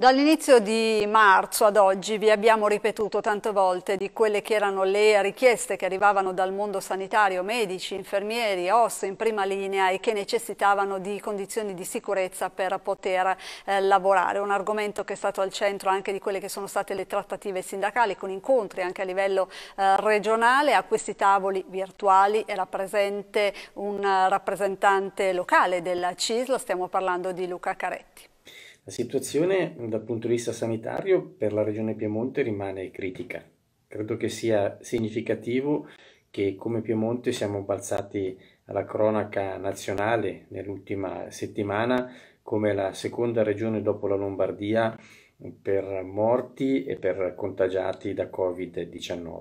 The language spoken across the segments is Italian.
Dall'inizio di marzo ad oggi vi abbiamo ripetuto tante volte di quelle che erano le richieste che arrivavano dal mondo sanitario, medici, infermieri, OSS in prima linea e che necessitavano di condizioni di sicurezza per poter eh, lavorare. Un argomento che è stato al centro anche di quelle che sono state le trattative sindacali con incontri anche a livello eh, regionale. A questi tavoli virtuali era presente un eh, rappresentante locale della CISL, stiamo parlando di Luca Caretti. La situazione dal punto di vista sanitario per la regione Piemonte rimane critica. Credo che sia significativo che come Piemonte siamo balzati alla cronaca nazionale nell'ultima settimana come la seconda regione dopo la Lombardia per morti e per contagiati da Covid-19.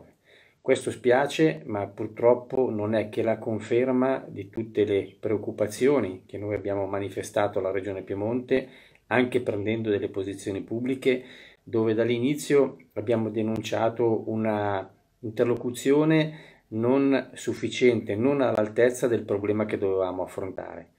Questo spiace, ma purtroppo non è che la conferma di tutte le preoccupazioni che noi abbiamo manifestato alla Regione Piemonte anche prendendo delle posizioni pubbliche, dove dall'inizio abbiamo denunciato una interlocuzione non sufficiente, non all'altezza del problema che dovevamo affrontare.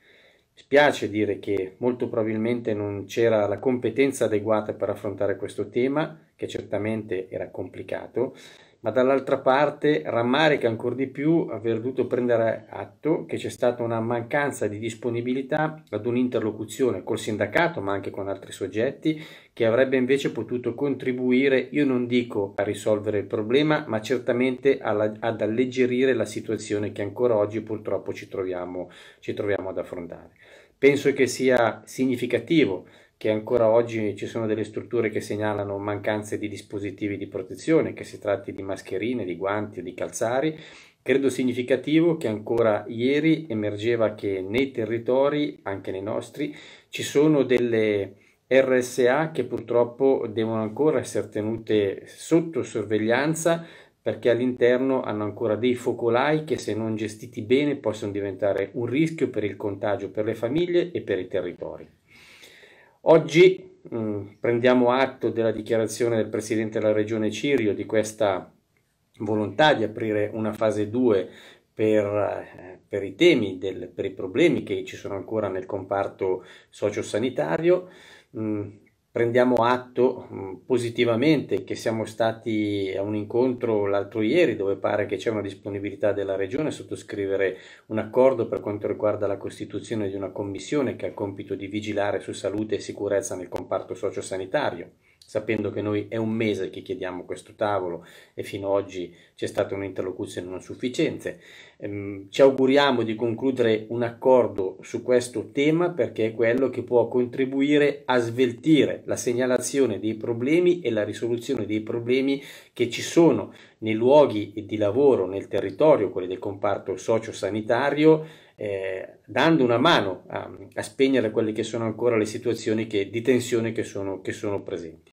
Spiace dire che molto probabilmente non c'era la competenza adeguata per affrontare questo tema, che certamente era complicato, ma dall'altra parte rammarica ancora di più aver dovuto prendere atto che c'è stata una mancanza di disponibilità ad un'interlocuzione col sindacato, ma anche con altri soggetti, che avrebbe invece potuto contribuire, io non dico a risolvere il problema, ma certamente alla, ad alleggerire la situazione che ancora oggi purtroppo ci troviamo, ci troviamo ad affrontare. Penso che sia significativo che ancora oggi ci sono delle strutture che segnalano mancanze di dispositivi di protezione, che si tratti di mascherine, di guanti o di calzari, Credo significativo che ancora ieri emergeva che nei territori, anche nei nostri, ci sono delle RSA che purtroppo devono ancora essere tenute sotto sorveglianza perché all'interno hanno ancora dei focolai che se non gestiti bene possono diventare un rischio per il contagio per le famiglie e per i territori. Oggi mh, mm, prendiamo atto della dichiarazione del Presidente della Regione Cirio di questa volontà di aprire una fase 2 per, eh, per, i temi, del, per i problemi che ci sono ancora nel comparto sociosanitario. Mh, mm, prendiamo atto mm, positivamente che siamo stati a un incontro l'altro ieri dove pare che c'è una disponibilità della Regione a sottoscrivere un accordo per quanto riguarda la costituzione di una commissione che ha il compito di vigilare su salute e sicurezza nel comparto sociosanitario sapendo che noi è un mese che chiediamo questo tavolo e fino ad oggi c'è stata un'interlocuzione non sufficiente. Ehm, ci auguriamo di concludere un accordo su questo tema perché è quello che può contribuire a sveltire la segnalazione dei problemi e la risoluzione dei problemi che ci sono nei luoghi di lavoro, nel territorio, quelli del comparto socio-sanitario. Eh, dando una mano a, a, spegnere quelle che sono ancora le situazioni che, di tensione che sono, che sono presenti.